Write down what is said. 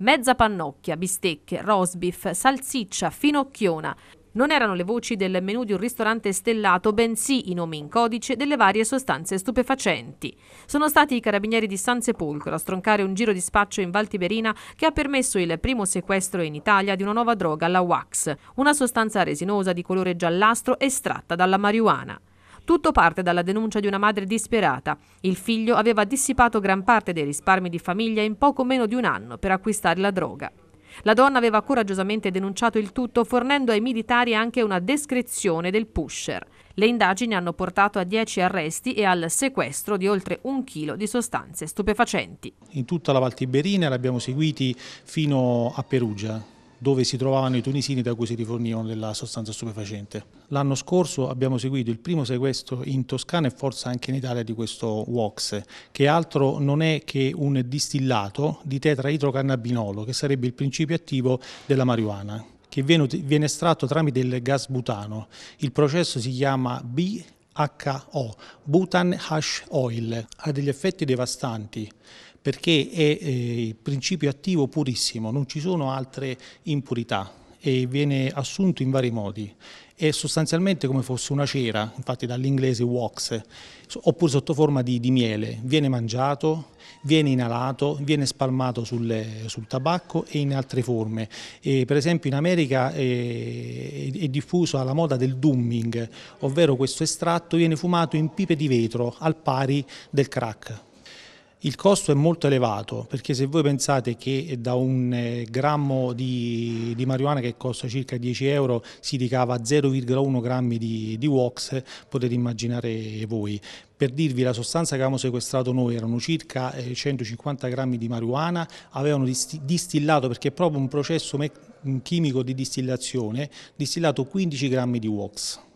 mezza pannocchia, bistecche, rosbif, salsiccia, finocchiona. Non erano le voci del menù di un ristorante stellato, bensì i nomi in codice delle varie sostanze stupefacenti. Sono stati i carabinieri di San Sepolcro a stroncare un giro di spaccio in Val Tiberina che ha permesso il primo sequestro in Italia di una nuova droga, la wax, una sostanza resinosa di colore giallastro estratta dalla marijuana. Tutto parte dalla denuncia di una madre disperata. Il figlio aveva dissipato gran parte dei risparmi di famiglia in poco meno di un anno per acquistare la droga. La donna aveva coraggiosamente denunciato il tutto fornendo ai militari anche una descrizione del pusher. Le indagini hanno portato a 10 arresti e al sequestro di oltre un chilo di sostanze stupefacenti. In tutta la Val Tiberina l'abbiamo seguiti fino a Perugia dove si trovavano i tunisini da cui si rifornivano della sostanza stupefacente. L'anno scorso abbiamo seguito il primo sequestro in Toscana e forse anche in Italia di questo Wax, che altro non è che un distillato di tetraidrocannabinolo, che sarebbe il principio attivo della marijuana che viene, viene estratto tramite il gas butano. Il processo si chiama B HO, Bhutan Hash Oil, ha degli effetti devastanti perché è eh, principio attivo purissimo, non ci sono altre impurità e viene assunto in vari modi. È sostanzialmente come fosse una cera, infatti dall'inglese wax, oppure sotto forma di, di, miele. Viene mangiato, viene inalato, viene spalmato sulle, sul tabacco e in altre forme. E per esempio in America eh, è, è diffusa la moda del dumming, ovvero questo estratto viene fumato in pipe di vetro al pari del crack. Il costo è molto elevato perché se voi pensate che da un eh, grammo di, di marijuana che costa circa 10 euro si ricava 0,1 grammi di, di wax, potete immaginare voi. Per dirvi la sostanza che avevamo sequestrato noi erano circa 150 eh, grammi di marijuana, avevano distillato perché è proprio un processo chimico di distillazione, distillato 15 grammi di wax.